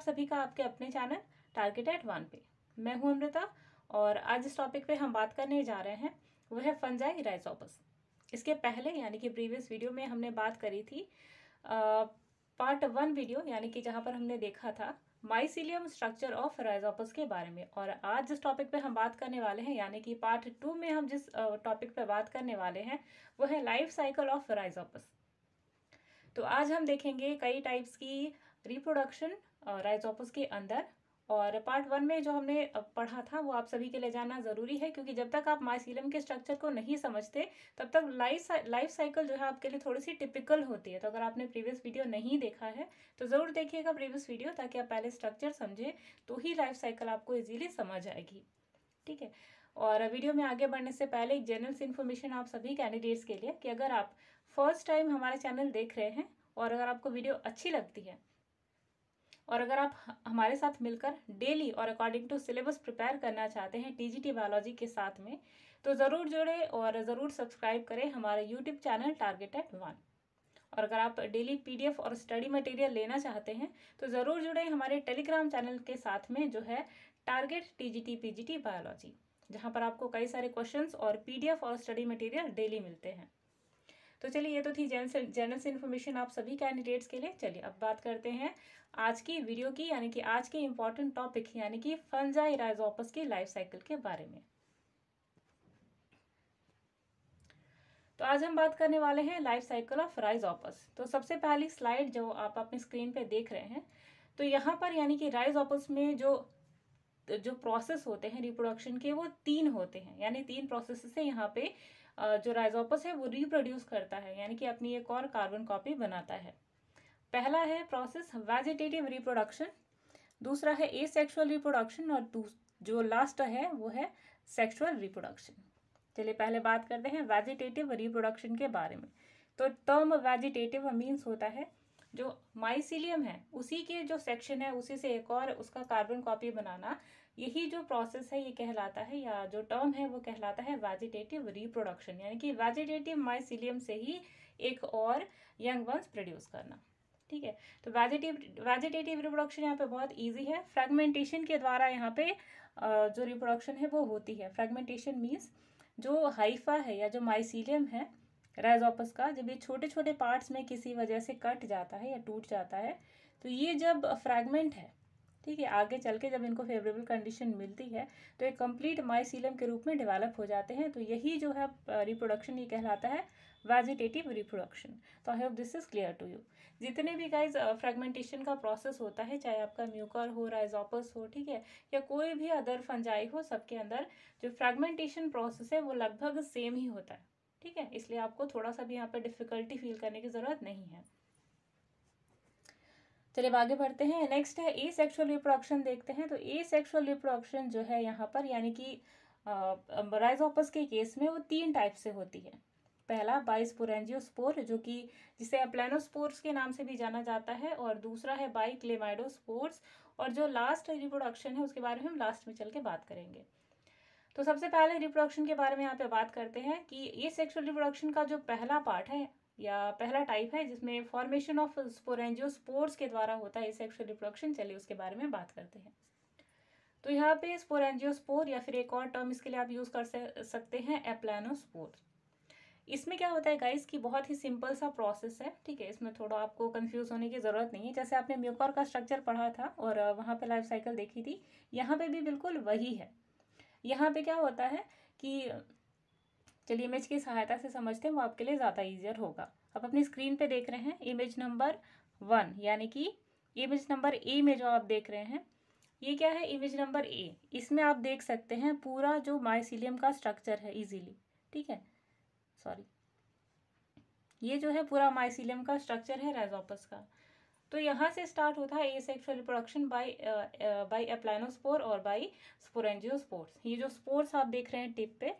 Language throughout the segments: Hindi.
आप सभी का आपके अपने चैनल टारगेट एट वन पे मैं हूं अमृता और आज इस टॉपिक पे हम बात करने जा रहे हैं वह है फंजाई राइजॉपस इसके पहले यानी कि प्रीवियस वीडियो में हमने बात करी थी आ, पार्ट वन वीडियो यानी कि जहां पर हमने देखा था माइसिलियम स्ट्रक्चर ऑफ राइजोपस के बारे में और आज जिस टॉपिक पर हम बात करने वाले हैं यानी कि पार्ट टू में हम जिस टॉपिक पर बात करने वाले हैं वो है लाइफ साइकिल ऑफ राइजॉपस तो आज हम देखेंगे कई टाइप्स की रिप्रोडक्शन राइजोपस के अंदर और पार्ट वन में जो हमने पढ़ा था वो आप सभी के लिए जाना ज़रूरी है क्योंकि जब तक आप माइसिलम के स्ट्रक्चर को नहीं समझते तब तक लाइफ लाइफ साइकिल जो है आपके लिए थोड़ी सी टिपिकल होती है तो अगर आपने प्रीवियस वीडियो नहीं देखा है तो ज़रूर देखिएगा प्रीवियस वीडियो ताकि आप पहले स्ट्रक्चर समझें तो ही लाइफ साइकिल आपको ईजिली समझ आएगी ठीक है और वीडियो में आगे बढ़ने से पहले एक जनरल इन्फॉर्मेशन आप सभी कैंडिडेट्स के लिए कि अगर आप फर्स्ट टाइम हमारा चैनल देख रहे हैं और अगर आपको वीडियो अच्छी लगती है और अगर आप हमारे साथ मिलकर डेली और अकॉर्डिंग टू सिलेबस प्रिपेयर करना चाहते हैं टीजीटी बायोलॉजी के साथ में तो ज़रूर जुड़े और ज़रूर सब्सक्राइब करें हमारा YouTube channel target eight one और अगर आप डेली पीडीएफ और स्टडी मटेरियल लेना चाहते हैं तो ज़रूर जुड़े हमारे टेलीग्राम चैनल के साथ में जो है टारगेट टी जी बायोलॉजी जहाँ पर आपको कई सारे क्वेश्चंस और पीडीएफ और स्टडी मटेरियल डेली मिलते हैं तो चलिए ये तो थी जनरल जनरल इन्फॉर्मेशन आप सभी कैंडिडेट्स के लिए चलिए अब बात करते हैं आज की वीडियो की यानी कि आज के इम्पॉर्टेंट टॉपिक यानी कि फंजाई राइजोपस की लाइफ साइकिल के बारे में तो आज हम बात करने वाले हैं लाइफ साइकिल ऑफ राइजोपस तो सबसे पहली स्लाइड जो आप अपने स्क्रीन पे देख रहे हैं तो यहाँ पर यानी कि राइजोपस में जो जो प्रोसेस होते हैं रिप्रोडक्शन के वो तीन होते हैं यानी तीन प्रोसेस से यहाँ पे जो राइजोपस है वो रिप्रोड्यूस करता है यानी कि अपनी एक और कार्बन कॉपी बनाता है पहला है प्रोसेस वेजिटेटिव रिप्रोडक्शन दूसरा है ए सेक्शुअल रिप्रोडक्शन और जो लास्ट है वो है सेक्शुअल रिप्रोडक्शन चलिए पहले बात करते हैं वेजिटेटिव रिप्रोडक्शन के बारे में तो टर्म वेजिटेटिव मीन्स होता है जो माइसिलियम है उसी के जो सेक्शन है उसी से एक और उसका कार्बन कॉपी बनाना यही जो प्रोसेस है ये कहलाता है या जो टर्म है वो कहलाता है वेजिटेटिव रिप्रोडक्शन यानी कि वेजिटेटिव माइसिलियम से ही एक और यंग वंस प्रोड्यूस करना ठीक है तो वेजिटेटिव वेजिटेटिव रिप्रोडक्शन यहाँ पे बहुत इजी है फ्रेगमेंटेशन के द्वारा यहाँ पे जो रिप्रोडक्शन है वो होती है फ्रेगमेंटेशन मीन्स जो हाइफा है या जो माइसीलियम है राइजोपस का जब ये छोटे छोटे पार्ट्स में किसी वजह से कट जाता है या टूट जाता है तो ये जब फ्रैगमेंट है ठीक है आगे चल के जब इनको फेवरेबल कंडीशन मिलती है तो ये कंप्लीट माइसीलम के रूप में डेवलप हो जाते हैं तो यही जो है रिप्रोडक्शन ये कहलाता है वेजिटेटिव रिप्रोडक्शन तो I hope this is clear to you जितने भी गाइज फ्रेगमेंटेशन का प्रोसेस होता है चाहे आपका म्यूकर हो राइजोपस हो ठीक है या कोई भी अदर फंजाई हो सबके अंदर जो फ्रेगमेंटेशन प्रोसेस है वो लगभग सेम ही होता है ठीक है इसलिए आपको थोड़ा सा भी यहाँ पर डिफिकल्टी फील करने की ज़रूरत नहीं है चलिए आगे बढ़ते हैं नेक्स्ट है ए सेक्शुअल रिप्रोडक्शन देखते हैं तो ए सेक्शुअल रिप्रोडक्शन जो है यहाँ पर यानी कि राइजोपस के केस में वो तीन टाइप से होती है पहला बाइस्पोरेंजियोस्पोर जो कि जिसे अप्लेनोस्पोर्स के नाम से भी जाना जाता है और दूसरा है बाइक्लेमाइडोस्पोर्स और जो लास्ट रिप्रोडक्शन है उसके बारे में हम लास्ट में चल के बात करेंगे तो सबसे पहले रिप्रोडक्शन के बारे में यहाँ पे बात करते हैं कि ये सेक्सुअल रिप्रोडक्शन का जो पहला पार्ट है या पहला टाइप है जिसमें फॉर्मेशन ऑफ स्पोरेंजियो स्पोर्स के द्वारा होता है सेक्सुअल रिप्रोडक्शन चलिए उसके बारे में बात करते हैं तो यहाँ पे स्पोरेंजियो स्पोर या फिर एक और टर्म इसके लिए आप यूज़ कर सकते हैं एप्लानोस्पोर इसमें क्या होता है गाइस कि बहुत ही सिंपल सा प्रोसेस है ठीक है इसमें थोड़ा आपको कंफ्यूज होने की ज़रूरत नहीं है जैसे आपने म्यूकॉर का स्ट्रक्चर पढ़ा था और वहाँ पे लाइफ साइकिल देखी थी यहाँ पे भी बिल्कुल वही है यहाँ पे क्या होता है कि चलिए इमेज की सहायता से समझते हैं वो आपके लिए ज़्यादा ईजियर होगा आप अपनी स्क्रीन पे देख रहे हैं इमेज नंबर वन यानी कि इमेज नंबर ए में जो आप देख रहे हैं ये क्या है इमेज नंबर ए इसमें आप देख सकते हैं पूरा जो माइसिलियम का स्ट्रक्चर है इजीली ठीक है सॉरी ये जो है पूरा माइसिलियम का स्ट्रक्चर है रेजोपस का तो यहाँ से स्टार्ट होता है asexual reproduction by by aplanospore और बाई स्पोरेंजियोस्पोर्स ये जो स्पोर्स आप देख रहे हैं टिप पे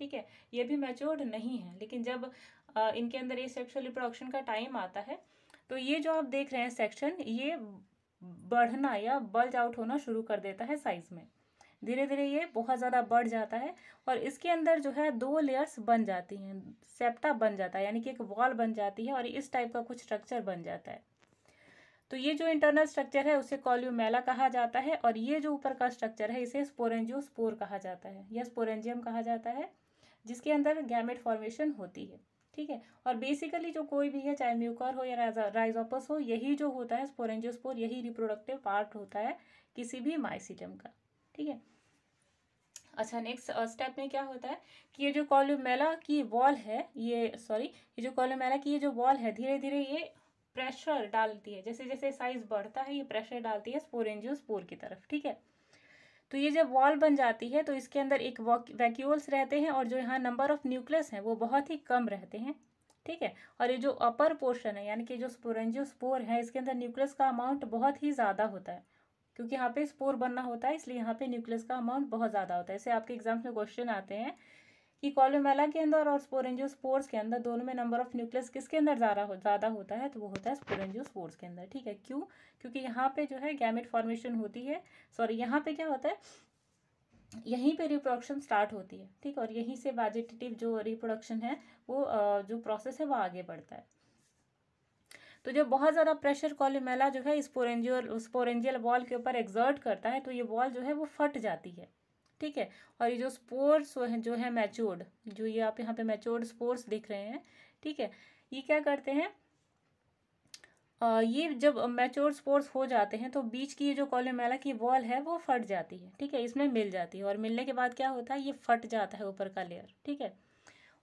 ठीक है ये भी मेच्योर्ड नहीं है लेकिन जब इनके अंदर ए सेक्शुअल रिप्रोडक्शन का टाइम आता है तो ये जो आप देख रहे हैं सेक्शन ये बढ़ना या बल्ज आउट होना शुरू कर देता है साइज में धीरे धीरे ये बहुत ज़्यादा बढ़ जाता है और इसके अंदर जो है दो लेयर्स बन जाती हैं सेप्टा बन जाता है यानी कि एक वॉल बन जाती है और इस टाइप का कुछ स्ट्रक्चर बन जाता है तो ये जो इंटरनल स्ट्रक्चर है उसे कॉल्यूमेला कहा जाता है और ये जो ऊपर का स्ट्रक्चर है इसे स्पोरेंजियो स्पोर कहा जाता है या स्पोरेंजियम कहा जाता है जिसके अंदर गैमेट फॉर्मेशन होती है ठीक है और बेसिकली जो कोई भी है चाहे म्यूकर हो या राइजोपस हो यही जो होता है स्पोरेंजियोस्पोर यही रिप्रोडक्टिव पार्ट होता है किसी भी माइसिटम का ठीक है अच्छा नेक्स्ट स्टेप uh, में क्या होता है कि ये जो कॉलोमेला की वॉल है ये सॉरी ये जो कॉलोमेला की ये जो वॉल है धीरे धीरे ये प्रेशर डालती है जैसे जैसे साइज बढ़ता है ये प्रेशर डालती है स्पोरेंजियोस्पोर की तरफ ठीक है तो ये जब वॉल बन जाती है तो इसके अंदर एक वैक्यूल्स रहते हैं और जो यहाँ नंबर ऑफ न्यूक्लियस हैं वो बहुत ही कम रहते हैं ठीक है और ये जो अपर पोर्शन है यानी कि जो स्पोरेंजियो स्पोर है इसके अंदर न्यूक्लियस का अमाउंट बहुत ही ज़्यादा होता है क्योंकि यहाँ पे स्पोर बनना होता है इसलिए यहाँ पे न्यूक्लियस का अमाउंट बहुत ज़्यादा होता है ऐसे आपके एग्जाम्स में क्वेश्चन आते हैं कि कॉलोमेला के अंदर और स्पोरेंजियो स्पोर्स के अंदर दोनों में नंबर ऑफ न्यूक्लियस किसके अंदर ज़्यादा हो ज़्यादा होता है तो वो होता है स्पोरेंजियो स्पोर्स के अंदर ठीक है क्यों क्योंकि यहाँ पे जो है गैमेट फॉर्मेशन होती है सॉरी यहाँ पे क्या होता है यहीं पे रिप्रोडक्शन स्टार्ट होती है ठीक और यहीं से वाजिटेटिव जो रिप्रोडक्शन है वो जो प्रोसेस है वो आगे बढ़ता है तो जब बहुत ज़्यादा प्रेशर कॉलोमेला जो है स्पोरेंजियल स्पोरेंजियल वॉल के ऊपर एग्जर्ट करता है तो ये वॉल जो है वो फट जाती है ठीक है और ये जो स्पोर्स जो है मैच्योर्ड जो ये आप यहाँ पे मैच्योर्ड स्पोर्स देख रहे हैं ठीक है ये क्या करते हैं ये जब मैच्योर स्पोर्स हो जाते हैं तो बीच की ये जो कॉलोमेला की वॉल है वो फट जाती है ठीक है इसमें मिल जाती है और मिलने के बाद क्या होता है ये फट जाता है ऊपर का लेयर ठीक है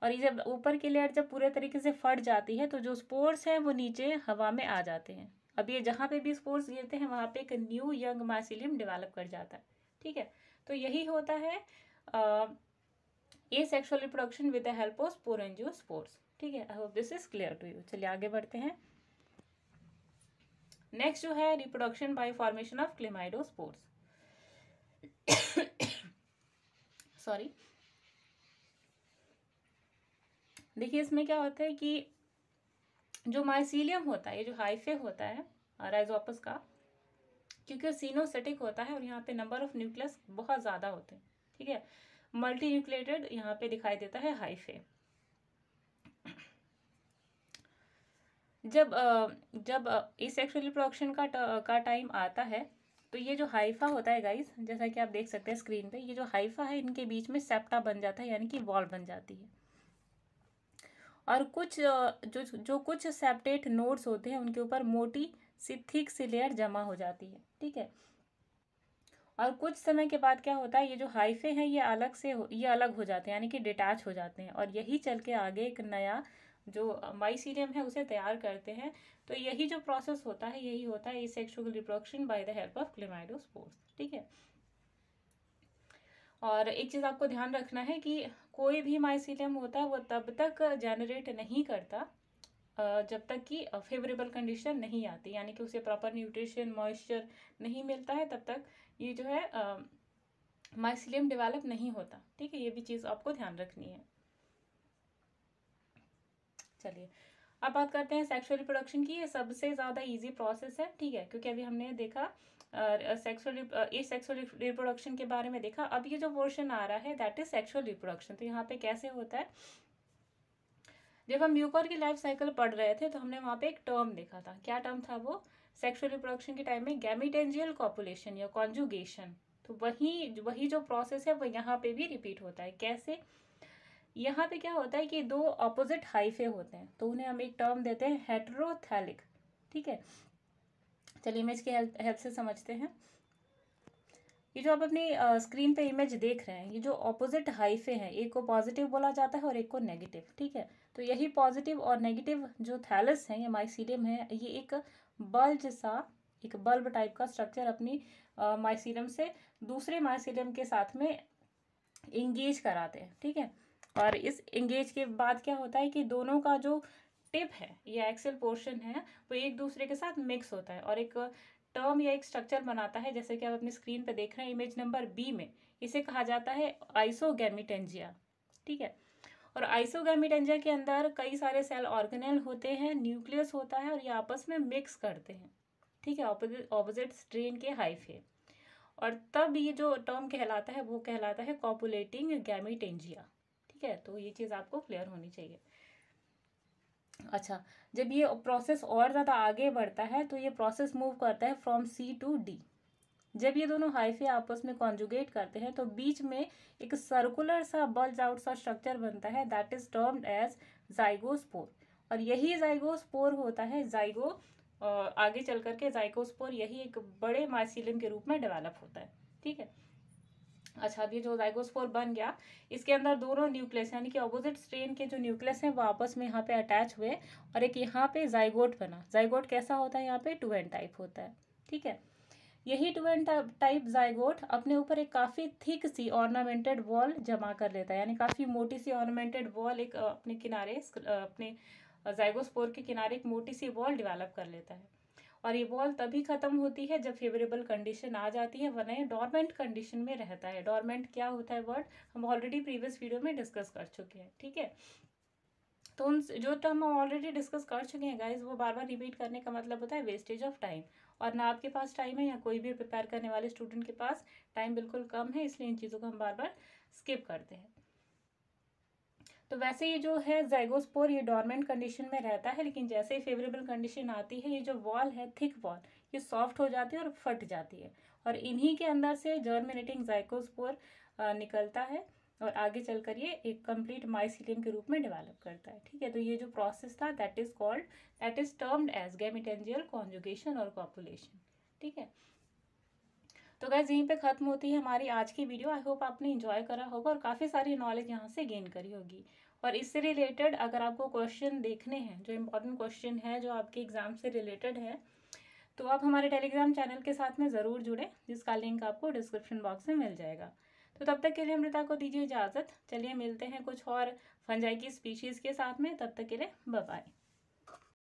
और ये जब ऊपर की लेयर जब पूरे तरीके से फट जाती है तो जो स्पोर्ट्स हैं वो नीचे हवा में आ जाते हैं अब ये जहाँ पे भी स्पोर्ट्स गिरते हैं वहाँ पे एक न्यू यंग मासीलियम डेवलप कर जाता है ठीक है तो यही होता है asexual reproduction with the help of sporangiospores ठीक है I hope this is clear to you चलिए आगे बढ़ते हैं नेक्स्ट जो है reproduction by formation of chlamydospores sorry देखिए इसमें क्या होता है कि जो माइसीलियम होता है ये जो हाइफे होता है राइजोपस का क्योंकि सीनोसेटिक होता है और यहाँ पे नंबर ऑफ न्यूक्लियस बहुत ज़्यादा होते हैं ठीक है मल्टी न्यूक्लेटेड यहाँ पे दिखाई देता है हाइफे जब जब इस सेक्सुअल रिप्रोडक्शन का का टाइम आता है तो ये जो हाइफा होता है गाइस जैसा कि आप देख सकते हैं स्क्रीन पे ये जो हाइफा है इनके बीच में सेप्टा बन जाता है यानी कि वॉल बन जाती है और कुछ जो जो कुछ सेप्टेट नोड्स होते हैं उनके ऊपर मोटी थिक सी लेयर जमा हो जाती है ठीक है और कुछ समय के बाद क्या होता है ये जो हाइफे हैं ये अलग से हो ये अलग हो जाते हैं यानी कि डिटैच हो जाते हैं और यही चल के आगे एक नया जो माइसीरियम है उसे तैयार करते हैं तो यही जो प्रोसेस होता है यही होता है sexual reproduction by the help of chlamydospores ठीक है और एक चीज़ आपको ध्यान रखना है कि कोई भी माइसीलियम होता है वो तब तक जनरेट नहीं करता जब तक कि फेवरेबल कंडीशन नहीं आती यानी कि उसे प्रॉपर न्यूट्रिशन मॉइस्चर नहीं मिलता है तब तक ये जो है माइसिलियम डेवलप नहीं होता ठीक है ये भी चीज़ आपको ध्यान रखनी है चलिए अब बात करते हैं सेक्सुअल रिप्रोडक्शन की ये सबसे ज़्यादा इजी प्रोसेस है ठीक है क्योंकि अभी हमने देखा सेक्सुअल ये सेक्सुअल रिप्रोडक्शन के बारे में देखा अब ये जो पोर्शन आ रहा है दैट इज सेक्सुअल रिप्रोडक्शन तो यहाँ पे कैसे होता है जब हम यूकॉर की लाइफ साइकिल पढ़ रहे थे तो हमने वहाँ पे एक टर्म देखा था क्या टर्म था वो सेक्सुअल रिप्रोडक्शन के टाइम में गैमिटेंजियल कॉपुलेशन या कॉन्जुगेशन तो वही वही जो प्रोसेस है वो यहाँ पे भी रिपीट होता है कैसे यहाँ पे क्या होता है कि दो अपोजिट हाइफे होते हैं तो उन्हें हम एक टर्म देते हैं हेट्रोथैलिक ठीक है चलिए इमेज के हेल्प हेल्प से समझते हैं ये जो आप अपनी स्क्रीन पे इमेज देख रहे हैं ये जो ऑपोजिट हाइफे हैं एक को पॉजिटिव बोला जाता है और एक को नेगेटिव ठीक है तो यही पॉजिटिव और नेगेटिव जो थैलस हैं या माइसीडियम है ये एक बल्ज सा एक बल्ब टाइप का स्ट्रक्चर अपनी माइसीडियम से दूसरे माइसीडियम के साथ में इंगेज कराते हैं ठीक है और इस इंगेज के बाद क्या होता है कि दोनों का जो टिप है या एक्सेल पोर्शन है वो एक दूसरे के साथ मिक्स होता है और एक टर्म या एक स्ट्रक्चर बनाता है जैसे कि आप अपनी स्क्रीन पर देख रहे हैं इमेज नंबर बी में इसे कहा जाता है आइसोगेमिटेंजिया ठीक है और आइसोगामिट अंजा के अंदर कई सारे सेल ऑर्गेनल होते हैं न्यूक्लियस होता है और ये आपस में मिक्स करते हैं ठीक है ऑपोजिट ऑपोजिट स्ट्रेन के हाइफे और तब ये जो टर्म कहलाता है वो कहलाता है कॉपुलेटिंग गैमिट एंजिया ठीक है तो ये चीज़ आपको क्लियर होनी चाहिए अच्छा जब ये प्रोसेस और ज़्यादा आगे बढ़ता है तो ये प्रोसेस मूव करता है फ्रॉम सी टू डी जब ये दोनों हाइफे आपस में कॉन्जुगेट करते हैं तो बीच में एक सर्कुलर सा बल्ज आउट सा स्ट्रक्चर बनता है that is termed as zygospore और यही जाइगोस्पोर होता है जाइगो आगे चल करके जाइकोस्पोर यही एक बड़े माइसिलियम के रूप में डेवलप होता है ठीक है अच्छा अब ये जो जाइगोस्पोर बन गया इसके अंदर दोनों न्यूक्लियस यानी कि अपोजिट स्ट्रेन के जो न्यूक्लियस हैं वो आपस में यहाँ पे अटैच हुए और एक यहाँ पे जाइगोट बना जाइगोट कैसा होता है यहाँ पे टू एंड टाइप होता है ठीक है यही टू टाइप जाइगोट अपने ऊपर एक काफ़ी थिक सी ऑर्नामेंटेड वॉल जमा कर लेता है यानी काफ़ी मोटी सी ऑर्नामेंटेड वॉल एक अपने किनारे अपने जाइगोस्पोर के किनारे एक मोटी सी वॉल डिवेलप कर लेता है और ये वॉल तभी ख़त्म होती है जब फेवरेबल कंडीशन आ जाती है वरना डॉर्मेंट कंडीशन में रहता है डॉर्मेंट क्या होता है वर्ड हम ऑलरेडी प्रीवियस वीडियो में डिस्कस कर चुके हैं ठीक है तो उन जो टर्म तो हम ऑलरेडी डिस्कस कर चुके हैं गाइज वो बार बार रिपीट करने का मतलब होता है वेस्टेज ऑफ टाइम और ना आपके पास टाइम है या कोई भी प्रिपेयर करने वाले स्टूडेंट के पास टाइम बिल्कुल कम है इसलिए इन चीज़ों को हम बार बार स्किप करते हैं तो वैसे ये जो है जैगोस्पोर ये डॉर्मेंट कंडीशन में रहता है लेकिन जैसे ही फेवरेबल कंडीशन आती है ये जो वॉल है थिक वॉल ये सॉफ्ट हो जाती है और फट जाती है और इन्हीं के अंदर से जर्मिनेटिंग जैकोस्पोर निकलता है और आगे चल कर ये एक कंप्लीट माइसिलियम के रूप में डेवलप करता है ठीक है तो ये जो प्रोसेस था that is called that is termed as gametangial conjugation और कॉपुलेशन ठीक है तो गैस यहीं पे ख़त्म होती है हमारी आज की वीडियो आई होप आपने इन्जॉय करा होगा और काफ़ी सारी नॉलेज यहाँ से गेन करी होगी और इससे रिलेटेड अगर आपको क्वेश्चन देखने हैं जो इम्पोर्टेंट क्वेश्चन है जो आपके एग्ज़ाम से रिलेटेड है तो आप हमारे टेलीग्राम चैनल के साथ में ज़रूर जुड़ें जिसका लिंक आपको डिस्क्रिप्शन बॉक्स में मिल जाएगा तो तब तक के लिए अमृता को दीजिए इजाज़त चलिए मिलते हैं कुछ और फंजाई की स्पीशीज़ के साथ में तब तक के लिए बाय